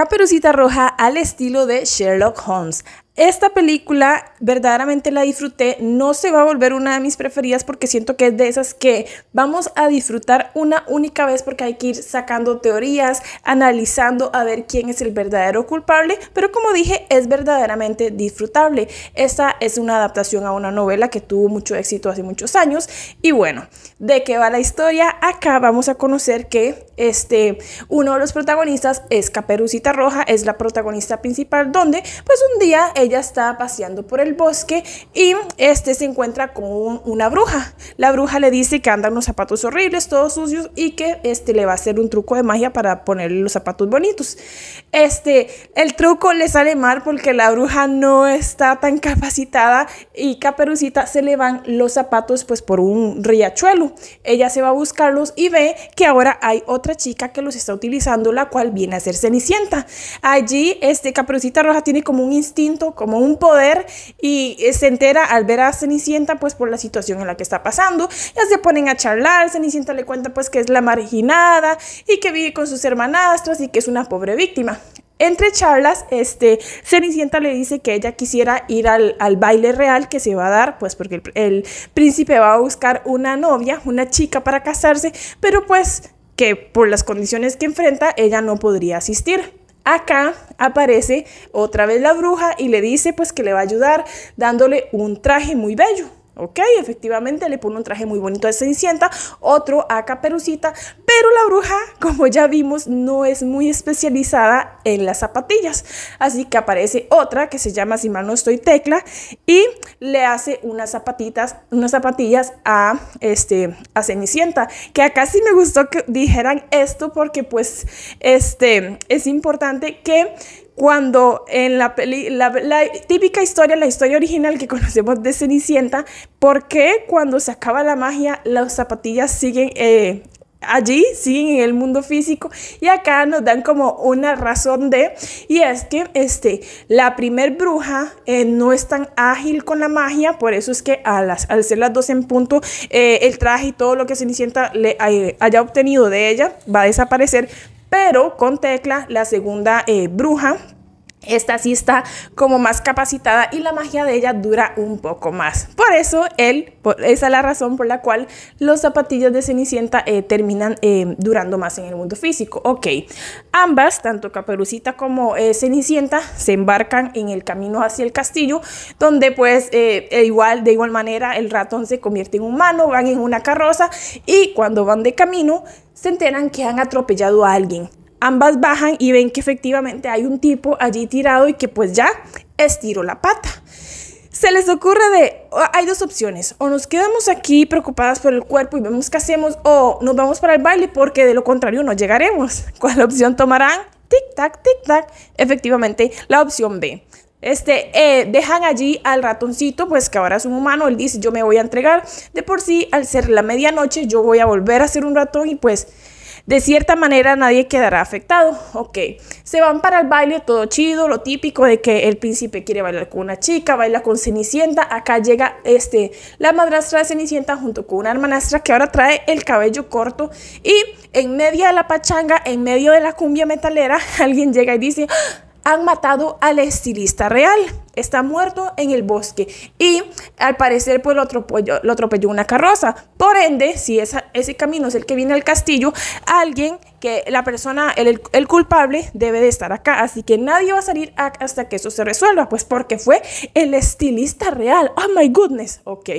Caperucita Roja al estilo de Sherlock Holmes esta película verdaderamente la disfruté. No se va a volver una de mis preferidas porque siento que es de esas que vamos a disfrutar una única vez porque hay que ir sacando teorías, analizando a ver quién es el verdadero culpable. Pero como dije, es verdaderamente disfrutable. Esta es una adaptación a una novela que tuvo mucho éxito hace muchos años. Y bueno, ¿de qué va la historia? Acá vamos a conocer que este, uno de los protagonistas es Caperucita Roja, es la protagonista principal donde pues un día ella ella está paseando por el bosque y este se encuentra con una bruja. La bruja le dice que andan unos zapatos horribles, todos sucios y que este le va a hacer un truco de magia para ponerle los zapatos bonitos. Este, el truco le sale mal porque la bruja no está tan capacitada y Caperucita se le van los zapatos pues por un riachuelo. Ella se va a buscarlos y ve que ahora hay otra chica que los está utilizando, la cual viene a ser Cenicienta. Allí este Caperucita Roja tiene como un instinto como un poder y eh, se entera al ver a Cenicienta pues por la situación en la que está pasando. Ya se ponen a charlar, Cenicienta le cuenta pues que es la marginada y que vive con sus hermanastras y que es una pobre víctima. Entre charlas, este, Cenicienta le dice que ella quisiera ir al, baile real que se va a dar, pues porque el príncipe va a buscar una novia, una chica para casarse, pero pues que por las condiciones que enfrenta ella no podría asistir. Acá aparece otra vez la bruja y le dice pues que le va a ayudar dándole un traje muy bello. ¿ok? Efectivamente le pone un traje muy bonito a Cenicienta, otro a Caperucita, pero la bruja, como ya vimos, no es muy especializada en las zapatillas, así que aparece otra que se llama, si mal no estoy, Tecla, y le hace unas zapatitas, unas zapatillas a, este, a Cenicienta, que acá sí me gustó que dijeran esto porque pues, este, es importante que cuando en la, película, la, típica historia, la historia original que conocemos de Cenicienta, ¿por qué cuando se acaba la magia las zapatillas siguen eh, allí, siguen en el mundo físico? Y acá nos dan como una razón de, y es que este, la primer bruja eh, no es tan ágil con la magia, por eso es que al ser las dos en punto, eh, el traje y todo lo que Cenicienta le haya obtenido de ella va a desaparecer, pero con Tecla, la segunda eh, bruja, esta sí está como más capacitada y la magia de ella dura un poco más. Por eso, él, esa es la razón por la cual los zapatillos de Cenicienta eh, terminan eh, durando más en el mundo físico. Ok, ambas, tanto Caperucita como eh, Cenicienta, se embarcan en el camino hacia el castillo, donde pues e igual, de igual manera, el ratón se convierte en humano, van en una carroza y cuando van de camino, se enteran que han atropellado a alguien ambas bajan y ven que efectivamente hay un tipo allí tirado y que pues ya estiró la pata. Se les ocurre de, ah, hay dos opciones, o nos quedamos aquí preocupadas por el cuerpo y vemos qué hacemos, o nos vamos para el baile porque de lo contrario no llegaremos. ¿Cuál opción tomarán? Tic tac, tic tac, efectivamente la opción B. Este, eh, dejan allí al ratoncito, pues que ahora es un humano, él dice yo me voy a entregar, de por sí al ser la medianoche yo voy a volver a ser un ratón y pues de cierta manera nadie quedará afectado. Ok, se van para el baile, todo chido, lo típico de que el príncipe quiere bailar con una chica, baila con Cenicienta. Acá llega este, la madrastra de Cenicienta junto con una hermanastra que ahora trae el cabello corto. Y en medio de la pachanga, en medio de la cumbia metalera, alguien llega y dice, ah, han matado al estilista real está muerto en el bosque y al parecer pues lo atropelló, lo atropelló una carroza. Por ende, si ese camino es el que viene al castillo, alguien que la persona, el, culpable, debe de estar acá. Así que nadie va a salir hasta que eso se resuelva, pues porque fue el estilista real. Oh my goodness. Ok.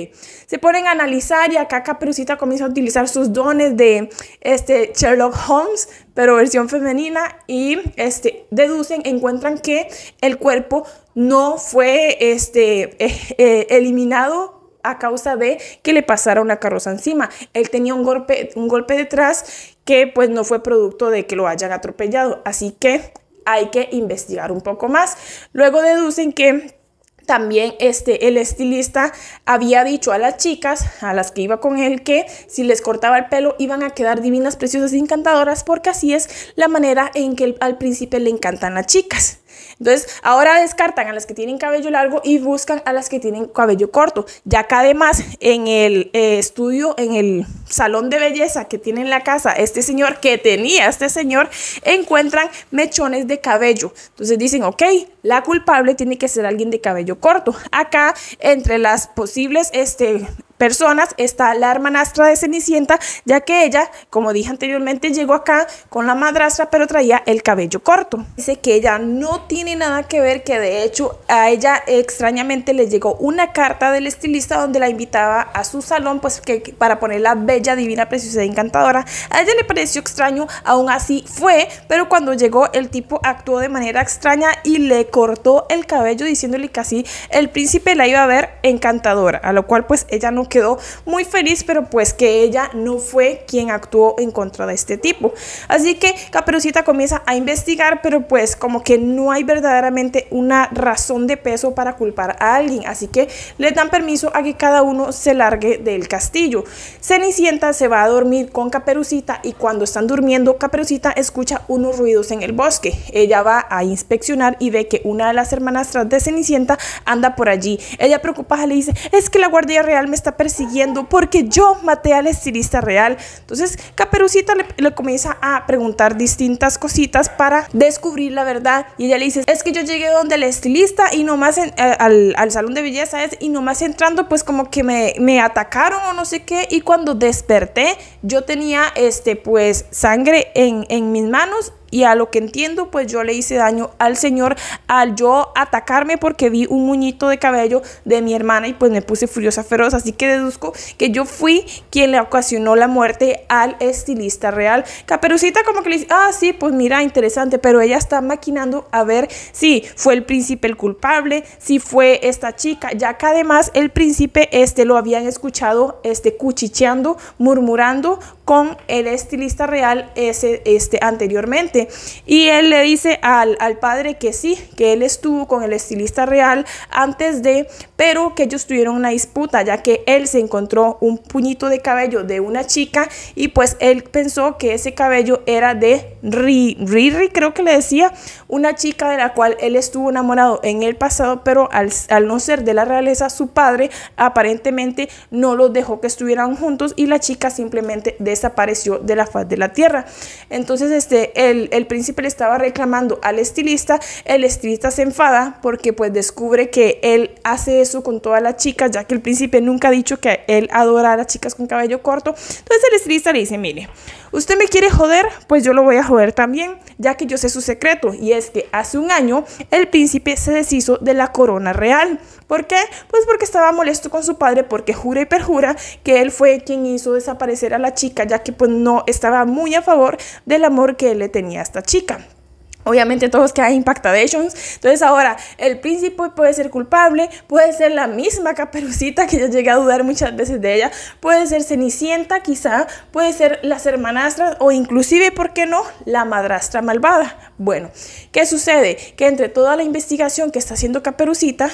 Se ponen a analizar y acá Caperucita comienza a utilizar sus dones de este, Sherlock Holmes, pero versión femenina, y este, deducen, encuentran que el cuerpo no fue este, eh, eh, eliminado a causa de que le pasara una carroza encima. Él tenía un golpe, un golpe detrás que pues no fue producto de que lo hayan atropellado. Así que hay que investigar un poco más. Luego deducen que también este el estilista había dicho a las chicas a las que iba con él que si les cortaba el pelo iban a quedar divinas preciosas y encantadoras porque así es la manera en que al príncipe le encantan las chicas entonces ahora descartan a las que tienen cabello largo y buscan a las que tienen cabello corto ya que además en el eh, estudio en el salón de belleza que tiene en la casa este señor, que tenía este señor, encuentran mechones de cabello. Entonces dicen, ok, la culpable tiene que ser alguien de cabello corto. Acá, entre las posibles este, personas está la hermanastra de Cenicienta, ya que ella, como dije anteriormente, llegó acá con la madrastra, pero traía el cabello corto. Dice que ella no tiene nada que ver, que de hecho a ella extrañamente le llegó una carta del estilista donde la invitaba a su salón, pues que para ponerla bella, divina, preciosa y e encantadora. A ella le pareció extraño, aún así fue, pero cuando llegó el tipo actuó de manera extraña y le cortó el cabello diciéndole que así el príncipe la iba a ver encantadora, a lo cual pues ella no quedó muy feliz, pero pues que ella no fue quien actuó en contra de este tipo. Así que Caperucita comienza a investigar, pero pues como que no hay verdaderamente una razón de peso para culpar a alguien, así que le dan permiso a que cada uno se largue del castillo. Cenicienta se va a dormir con Caperucita y cuando están durmiendo, Caperucita escucha unos ruidos en el bosque. Ella va a inspeccionar y ve que una de las hermanastras de Cenicienta anda por allí. Ella preocupada le dice, es que la Guardia Real me está persiguiendo porque yo maté al estilista real. Entonces Caperucita le, comienza a preguntar distintas cositas para descubrir la verdad. Y ella le dice, es que yo llegué donde el estilista y nomás al, al, salón de belleza es, y nomás entrando pues como que me, me atacaron o no sé qué. Y cuando desperté yo tenía este pues sangre en, en mis manos y a lo que entiendo, pues yo le hice daño al Señor al yo atacarme porque vi un muñito de cabello de mi hermana y pues me puse furiosa feroz. Así que deduzco que yo fui quien le ocasionó la muerte al estilista real. Caperucita como que le dice, ah, sí, pues mira, interesante, pero ella está maquinando a ver si fue el príncipe el culpable, si fue esta chica, ya que además el príncipe este lo habían escuchado este cuchicheando, murmurando con el estilista real ese, este, anteriormente. Y él le dice al, padre que sí, que él estuvo con el estilista real antes de, pero que ellos tuvieron una disputa, ya que él se encontró un puñito de cabello de una chica y pues él pensó que ese cabello era de Riri, creo que le decía, una chica de la cual él estuvo enamorado en el pasado, pero al, al no ser de la realeza, su padre aparentemente no los dejó que estuvieran juntos y la chica simplemente de desapareció de la faz de la tierra. Entonces este, el, el príncipe le estaba reclamando al estilista, el estilista se enfada porque pues descubre que él hace eso con todas las chicas, ya que el príncipe nunca ha dicho que él adora a las chicas con cabello corto. Entonces el estilista le dice, mire, usted me quiere joder, pues yo lo voy a joder también, ya que yo sé su secreto, y es que hace un año el príncipe se deshizo de la corona real. ¿Por qué? Pues porque estaba molesto con su padre, porque jura y perjura que él fue quien hizo desaparecer a la chica ya que pues no estaba muy a favor del amor que él le tenía a esta chica. Obviamente todos quedan impactadations. Entonces ahora el príncipe puede ser culpable, puede ser la misma caperucita que yo llegué a dudar muchas veces de ella, puede ser Cenicienta quizá, puede ser las hermanastras o inclusive, ¿por qué no?, la madrastra malvada. Bueno, ¿qué sucede? Que entre toda la investigación que está haciendo caperucita,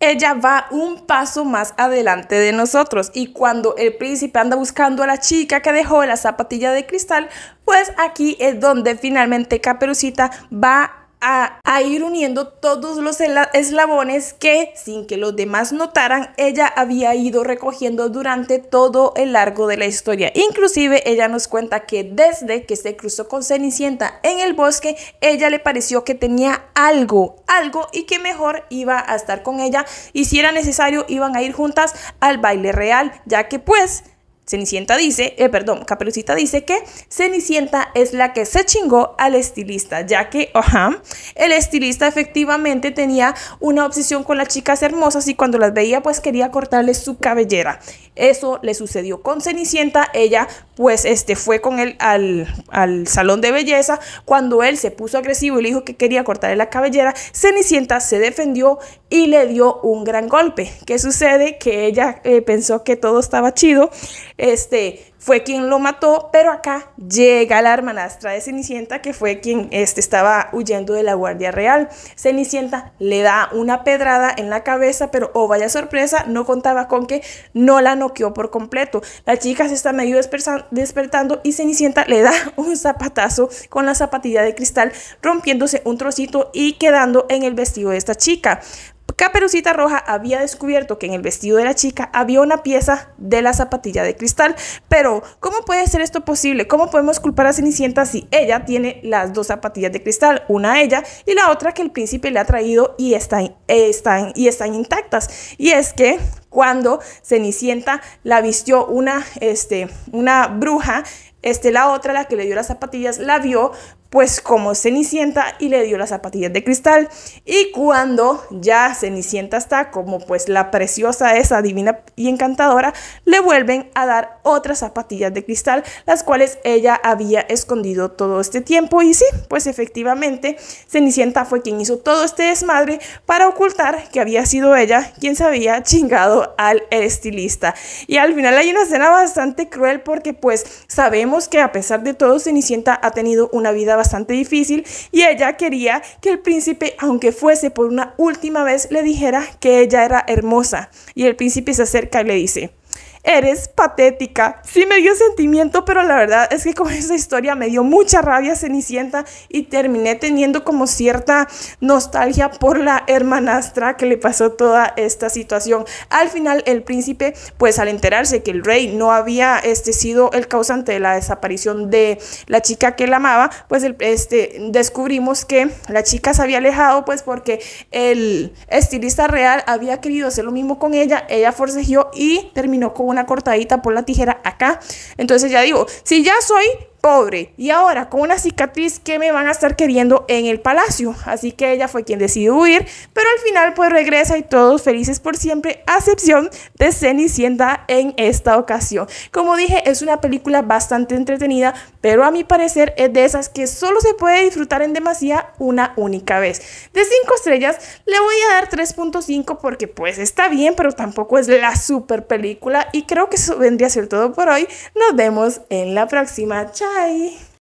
ella va un paso más adelante de nosotros y cuando el príncipe anda buscando a la chica que dejó la zapatilla de cristal, pues aquí es donde finalmente Caperucita va a, ir uniendo todos los eslabones que, sin que los demás notaran, ella había ido recogiendo durante todo el largo de la historia. Inclusive ella nos cuenta que desde que se cruzó con Cenicienta en el bosque, ella le pareció que tenía algo, algo y que mejor iba a estar con ella y si era necesario iban a ir juntas al baile real, ya que pues Cenicienta dice, eh, perdón, Capelucita dice que Cenicienta es la que se chingó al estilista, ya que, ajá, el estilista efectivamente tenía una obsesión con las chicas hermosas y cuando las veía pues quería cortarle su cabellera. Eso le sucedió con Cenicienta, ella pues este fue con él al, salón de belleza, cuando él se puso agresivo y le dijo que quería cortarle la cabellera, Cenicienta se defendió y le dio un gran golpe. ¿Qué sucede? Que ella eh, pensó que todo estaba chido este, fue quien lo mató, pero acá llega la hermanastra de Cenicienta, que fue quien este, estaba huyendo de la Guardia Real. Cenicienta le da una pedrada en la cabeza, pero oh vaya sorpresa, no contaba con que no la noqueó por completo. La chica se está medio despertando y Cenicienta le da un zapatazo con la zapatilla de cristal, rompiéndose un trocito y quedando en el vestido de esta chica. Caperucita Roja había descubierto que en el vestido de la chica había una pieza de la zapatilla de cristal. Pero, ¿cómo puede ser esto posible? ¿Cómo podemos culpar a Cenicienta si ella tiene las dos zapatillas de cristal? Una a ella y la otra que el príncipe le ha traído y están, y están intactas. Y es que cuando Cenicienta la vistió una, este, una bruja, este, la otra, la que le dio las zapatillas, la vio pues como Cenicienta y le dio las zapatillas de cristal. Y cuando ya Cenicienta está como pues la preciosa esa divina y encantadora, le vuelven a dar otras zapatillas de cristal, las cuales ella había escondido todo este tiempo. Y sí, pues efectivamente Cenicienta fue quien hizo todo este desmadre para ocultar que había sido ella quien se había chingado al estilista. Y al final hay una escena bastante cruel porque pues sabemos que a pesar de todo Cenicienta ha tenido una vida bastante difícil y ella quería que el príncipe, aunque fuese por una última vez, le dijera que ella era hermosa. Y el príncipe se acerca y le dice, Eres patética. Sí me dio sentimiento, pero la verdad es que con esa historia me dio mucha rabia Cenicienta y terminé teniendo como cierta nostalgia por la hermanastra que le pasó toda esta situación. Al final el príncipe, pues al enterarse que el rey no había este, sido el causante de la desaparición de la chica que él amaba, pues este, descubrimos que la chica se había alejado pues porque el estilista real había querido hacer lo mismo con ella, ella forcejeó y terminó con una cortadita por la tijera acá. Entonces ya digo, si ya soy pobre y ahora con una cicatriz que me van a estar queriendo en el palacio. Así que ella fue quien decidió huir, pero al final pues regresa y todos felices por siempre, a excepción de Cenicienta en esta ocasión. Como dije, es una película bastante entretenida, pero a mi parecer es de esas que solo se puede disfrutar en demasía una única vez. De 5 estrellas le voy a dar 3.5 porque pues está bien, pero tampoco es la super película y creo que eso vendría a ser todo por hoy. Nos vemos en la próxima. Chao. aí.